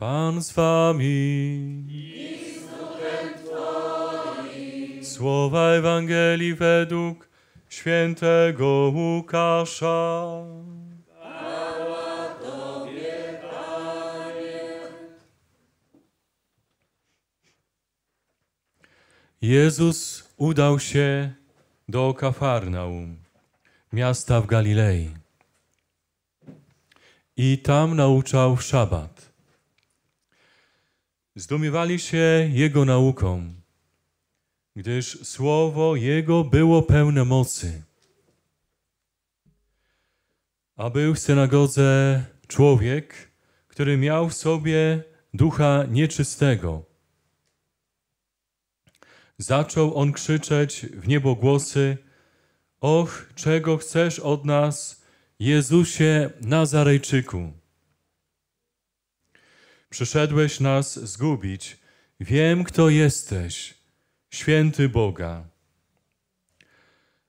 Pan z wami. I Słowa Ewangelii według świętego Łukasza. Tobie, Panie. Jezus udał się do Kafarnaum, miasta w Galilei. I tam nauczał w szabat. Zdumiewali się Jego nauką, gdyż słowo Jego było pełne mocy. A był w synagodze człowiek, który miał w sobie ducha nieczystego. Zaczął on krzyczeć w niebo głosy: Och, czego chcesz od nas, Jezusie Nazarejczyku? Przyszedłeś nas zgubić. Wiem, kto jesteś, święty Boga.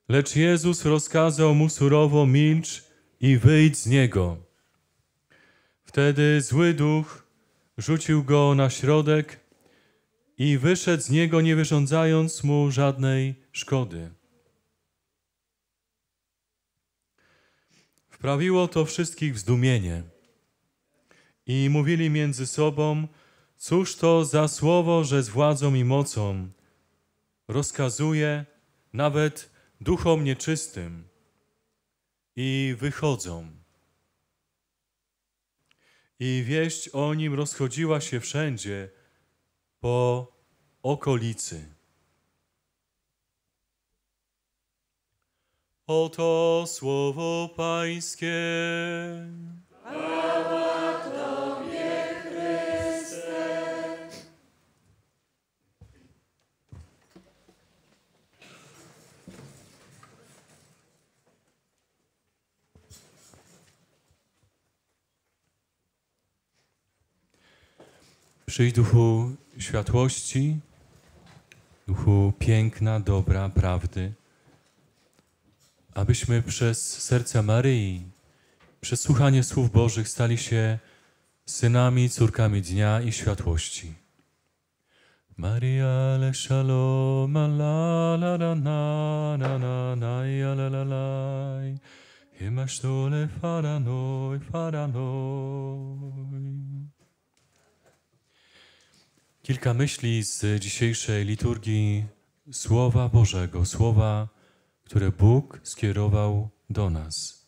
Lecz Jezus rozkazał mu surowo milcz i wyjdź z niego. Wtedy zły duch rzucił go na środek i wyszedł z niego, nie wyrządzając mu żadnej szkody. Wprawiło to wszystkich w zdumienie. I mówili między sobą, cóż to za słowo, że z władzą i mocą rozkazuje nawet duchom nieczystym. I wychodzą. I wieść o nim rozchodziła się wszędzie po okolicy. Oto słowo Pańskie. Przyjdź duchu światłości, duchu piękna, dobra, prawdy, abyśmy przez serca Maryi, przez słuchanie słów Bożych stali się synami, córkami dnia i światłości. Maria le shalom, la la la na na na na ja la la la. le faranoj, faranoj. Kilka myśli z dzisiejszej liturgii Słowa Bożego, słowa, które Bóg skierował do nas.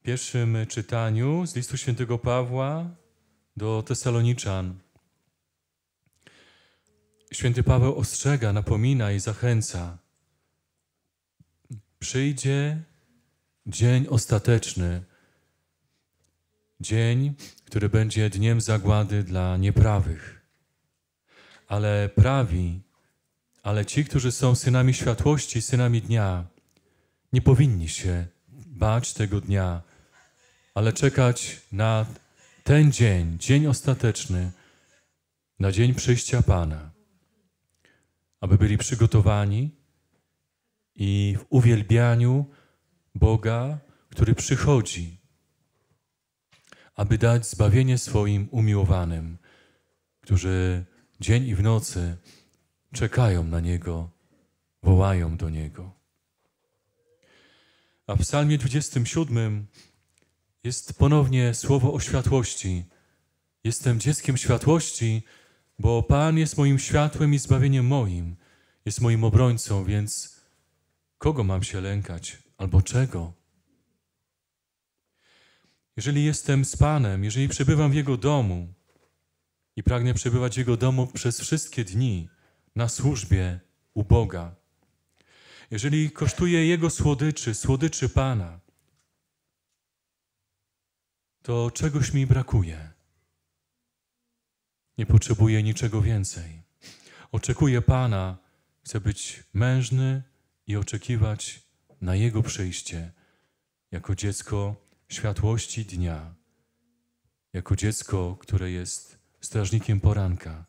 W pierwszym czytaniu z listu świętego Pawła do Tesaloniczan. Święty Paweł ostrzega, napomina i zachęca. Przyjdzie dzień ostateczny. Dzień, który będzie dniem zagłady dla nieprawych. Ale prawi, ale ci, którzy są synami światłości, synami dnia, nie powinni się bać tego dnia, ale czekać na ten dzień, dzień ostateczny, na dzień przyjścia Pana, aby byli przygotowani i w uwielbianiu Boga, który przychodzi aby dać zbawienie swoim umiłowanym, którzy dzień i w nocy czekają na Niego, wołają do Niego. A w Psalmie 27 jest ponownie słowo o światłości. Jestem dzieckiem światłości, bo Pan jest moim światłem i zbawieniem moim, jest moim obrońcą, więc kogo mam się lękać albo czego? Jeżeli jestem z Panem, jeżeli przebywam w Jego domu i pragnę przebywać w Jego domu przez wszystkie dni na służbie u Boga, jeżeli kosztuje Jego słodyczy, słodyczy Pana, to czegoś mi brakuje. Nie potrzebuję niczego więcej. Oczekuję Pana, chcę być mężny i oczekiwać na Jego przyjście jako dziecko światłości dnia, jako dziecko, które jest strażnikiem poranka,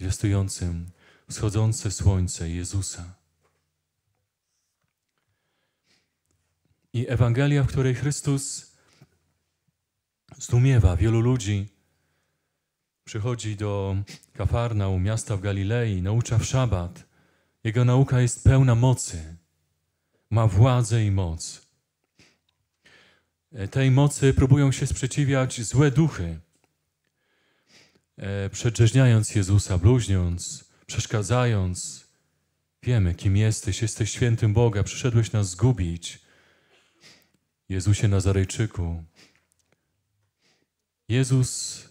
zwiastującym wschodzące słońce Jezusa. I Ewangelia, w której Chrystus zdumiewa wielu ludzi, przychodzi do Kafarnaum, miasta w Galilei, naucza w szabat. Jego nauka jest pełna mocy, ma władzę i moc. E, tej mocy próbują się sprzeciwiać złe duchy, e, przedrzeźniając Jezusa, bluźniąc, przeszkadzając. Wiemy, kim jesteś. Jesteś świętym Boga. Przyszedłeś nas zgubić. Jezusie Nazarejczyku. Jezus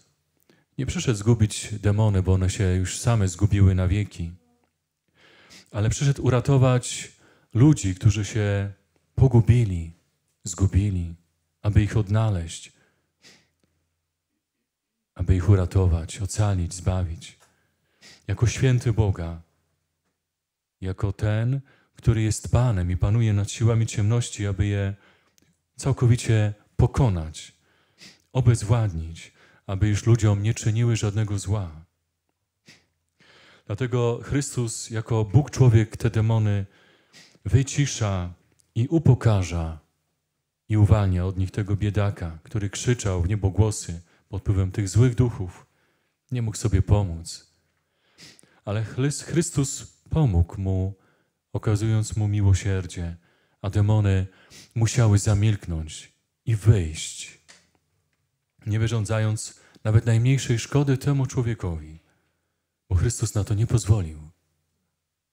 nie przyszedł zgubić demony, bo one się już same zgubiły na wieki, ale przyszedł uratować ludzi, którzy się pogubili, zgubili aby ich odnaleźć, aby ich uratować, ocalić, zbawić. Jako święty Boga, jako ten, który jest Panem i panuje nad siłami ciemności, aby je całkowicie pokonać, obezwładnić, aby już ludziom nie czyniły żadnego zła. Dlatego Chrystus jako Bóg człowiek te demony wycisza i upokarza i uwalnia od nich tego biedaka, który krzyczał w niebogłosy pod wpływem tych złych duchów. Nie mógł sobie pomóc. Ale Chrystus pomógł mu, okazując mu miłosierdzie, a demony musiały zamilknąć i wyjść, nie wyrządzając nawet najmniejszej szkody temu człowiekowi, bo Chrystus na to nie pozwolił,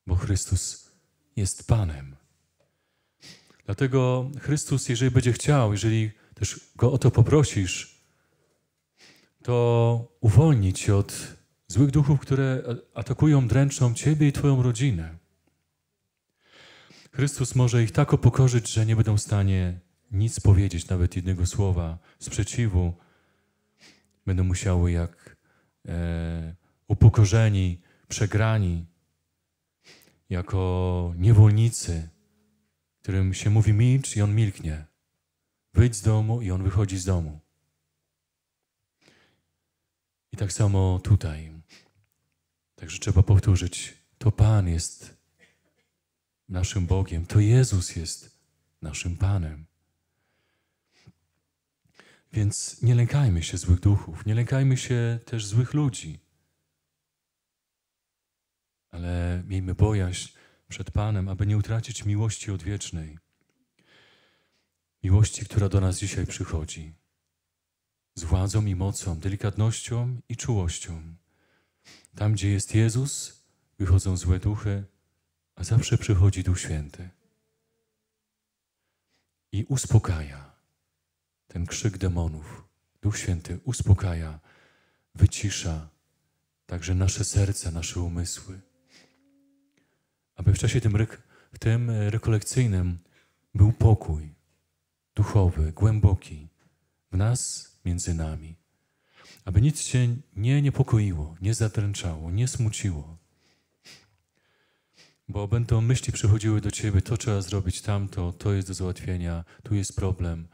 bo Chrystus jest Panem. Dlatego Chrystus, jeżeli będzie chciał, jeżeli też Go o to poprosisz, to uwolni Cię od złych duchów, które atakują, dręczą Ciebie i Twoją rodzinę. Chrystus może ich tak opokorzyć, że nie będą w stanie nic powiedzieć, nawet jednego słowa sprzeciwu. Będą musiały jak e, upokorzeni, przegrani, jako niewolnicy którym się mówi milcz i on milknie. Wyjdź z domu i on wychodzi z domu. I tak samo tutaj. Także trzeba powtórzyć: To Pan jest naszym Bogiem, to Jezus jest naszym Panem. Więc nie lękajmy się złych duchów, nie lękajmy się też złych ludzi. Ale miejmy bojaźń, przed Panem, aby nie utracić miłości odwiecznej, miłości, która do nas dzisiaj przychodzi, z władzą i mocą, delikatnością i czułością. Tam, gdzie jest Jezus, wychodzą złe duchy, a zawsze przychodzi Duch Święty i uspokaja ten krzyk demonów. Duch Święty uspokaja, wycisza także nasze serca, nasze umysły w czasie tym, rek tym e, rekolekcyjnym był pokój duchowy, głęboki w nas, między nami. Aby nic się nie niepokoiło, nie zatręczało, nie smuciło. Bo będą myśli przychodziły do ciebie, to trzeba zrobić, tamto, to jest do załatwienia, tu jest problem.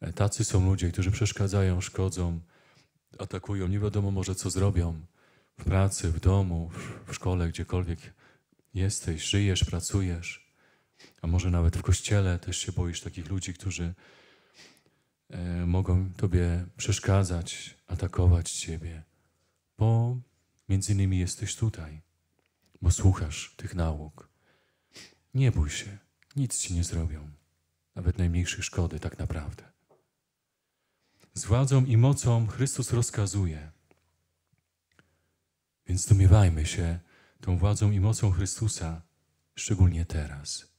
E, tacy są ludzie, którzy przeszkadzają, szkodzą, atakują, nie wiadomo może co zrobią w pracy, w domu, w szkole, gdziekolwiek jesteś, żyjesz, pracujesz, a może nawet w kościele też się boisz takich ludzi, którzy e, mogą Tobie przeszkadzać, atakować Ciebie, bo między innymi jesteś tutaj, bo słuchasz tych nauk. Nie bój się, nic Ci nie zrobią, nawet najmniejszej szkody tak naprawdę. Z władzą i mocą Chrystus rozkazuje. Więc domiewajmy się, tą władzą i mocą Chrystusa, szczególnie teraz.